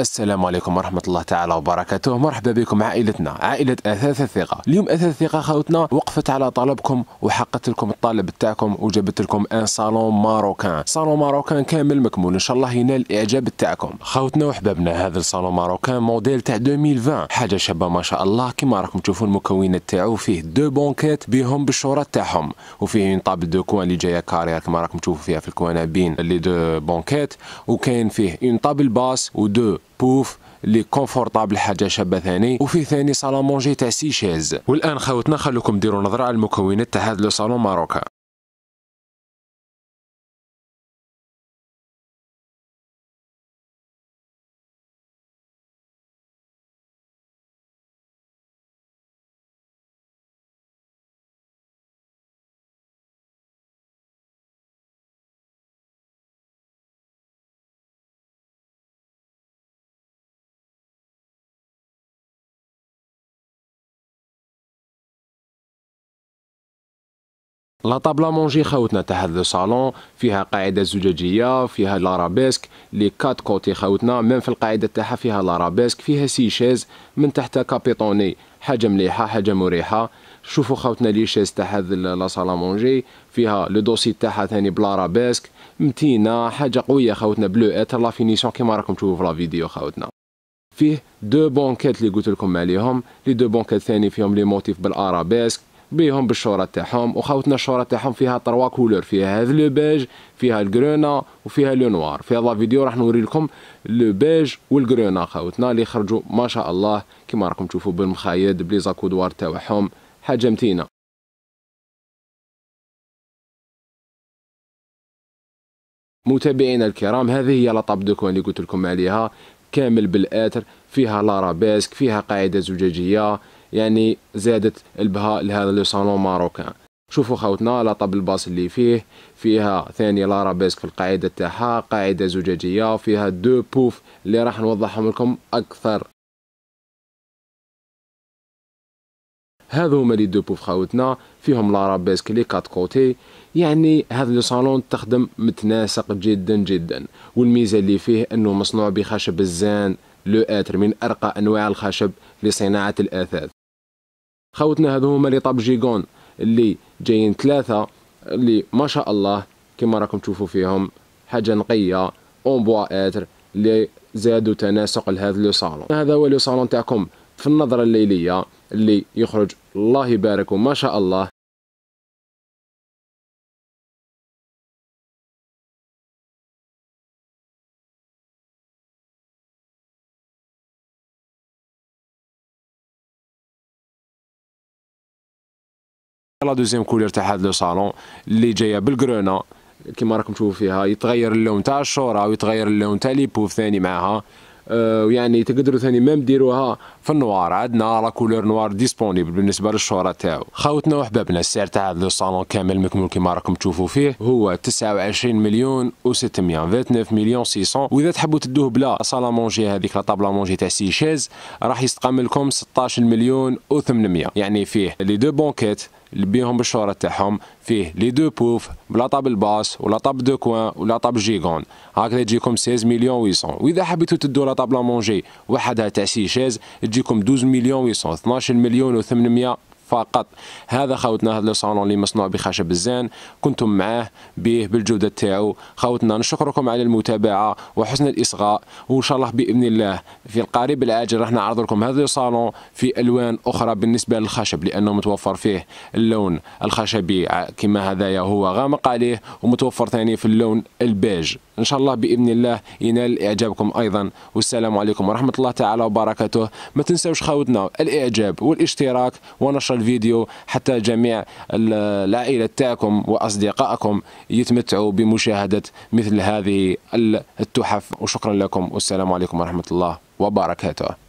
السلام عليكم ورحمة الله تعالى وبركاته مرحبا بكم عائلتنا عائلة أثاث الثقة اليوم أثاث الثقة خوتنا وقفت على طلبكم وحقت لكم الطالب تاعكم وجابت لكم ان صالون ماروكان صالون ماروكان كامل مكمول إن شاء الله ينال الإعجاب تاعكم خوتنا وحبابنا هذا الصالون ماروكان موديل تاع 2020 حاجة شابة ما شاء الله كما راكم تشوفوا المكونات تاعو فيه دو بونكيت بهم بالشورة تاعهم وفيه اون طابل دو كوان اللي جاية كارير كما راكم تشوفوا فيها في الكوانابين لي دو بونكيت وكاين فيه اون طابل باس ودو بوف لي كونفورطابل حاجه شابه ثاني وفي ثاني صالون مونجي تاع سي شيز والان خاوتنا خلوكم ديروا نظره على المكونات تاع هذا لو صالون ماروكا لا طابلا مونجي خاوتنا تاع لو صالون فيها قاعده زجاجيه فيها لارابيسك لي كات كوتي خاوتنا ميم في القاعده تاعها فيها لارابيسك فيها سي شيز من تحتها كابيطوني حاجه مليحه حاجه مريحه شوفوا خاوتنا لي شيز تاع هاد لا صالا مونجي فيها لو دوسي تاعها ثاني بلارابيسك متينه حاجه قويه خاوتنا بلو اتر لا فينيسيون كيما راكم تشوفوا في لا فيديو خاوتنا فيه دو بونكات اللي قلت لكم عليهم لي دو بونكات ثاني فيهم لي موتيف بالارابيسك بيهم بالشورى تاعهم وخاوتنا الشورى تاعهم فيها تروا كولور فيها هذا لو بيج فيها الكرونا وفيها لو نوار في هذا فيديو راح نوري لكم لو بيج والكرونا خاوتنا اللي خرجوا ما شاء الله كما راكم تشوفوا بالمخايد بلي زاكودوار تاعهم حاجه متينه متابعينا الكرام هذه هي لاطاب دو اللي قلت لكم عليها كامل بالاتر فيها لارابيسك فيها قاعده زجاجيه يعني زادت البهاء لهذا لو صالون ماروكان شوفوا خوتنا لا طبل الباص اللي فيه فيها ثاني لارابيسك في القاعدة تاعها قاعدة زجاجية فيها دو بوف اللي راح نوضحهم لكم أكثر هذو هما لي دو بوف خاوتنا فيهم لارابيسك لي كات كوتي يعني هذا لو صالون تخدم متناسق جدا جدا والميزه اللي فيه انه مصنوع بخشب الزان لو اتر من ارقى انواع الخشب لصناعه الاثاث خوتنا هذو هما لي طاب جيغون اللي جايين ثلاثه اللي ما شاء الله كما راكم تشوفوا فيهم حاجه نقيه اون بوا اتر اللي زادوا تناسق لهذا لو صالون هذا هو لو صالون تاعكم في النظره الليليه اللي يخرج الله يبارك وما شاء الله لا دوزيام كولير تاع هذا لو صالون اللي جايه بالكرونا كيما راكم تشوفوا فيها يتغير اللون تاع الشوره ويتغير اللون تاع لي بوف ثاني معاها آه، ويعني أه تقدروا ثاني ميم ديروها في النوار عندنا لا كولور نوار ديسبونيبل بالنسبه للشهره تاعو خوتنا وحبابنا السعر تاع هذا الصالون كامل مكمل كما راكم تشوفوا فيه هو 29 مليون و600 29 مليون 600 واذا تحبوا تدوه بلا صاله مونجي هذيك لا طابله مونجي تاع سي شيز راح يستقام لكم 16 مليون و800 يعني فيه لي دو بونكيت اللي بيهم بالشارة تاعهم فيه لي دو بوف بلا طاب الباس ولا طاب دو كوان ولا طاب جيغون هكذا تجيكم 16 مليون 800 واذا حبيتوا تدوا لا مونجي وحدها تاع سي سيشيز تجيكم 12 مليون 800 12 مليون و800 فقط هذا خاوتنا هذا الصالون صالون اللي مصنوع بخشب الزان كنتم معاه به بالجوده تاعو خاوتنا نشكركم على المتابعه وحسن الاصغاء وان شاء الله باذن الله في القريب العاجل راح نعرض لكم هذا الصالون صالون في الوان اخرى بالنسبه للخشب لانه متوفر فيه اللون الخشبي كما هذايا هو غامق عليه ومتوفر ثاني في اللون البيج إن شاء الله بإذن الله ينال إعجابكم أيضا والسلام عليكم ورحمة الله تعالى وبركاته ما تنساوش خاوتنا الإعجاب والاشتراك ونشر الفيديو حتى جميع العائلة تاعكم وأصدقائكم يتمتعوا بمشاهدة مثل هذه التحف وشكرا لكم والسلام عليكم ورحمة الله وبركاته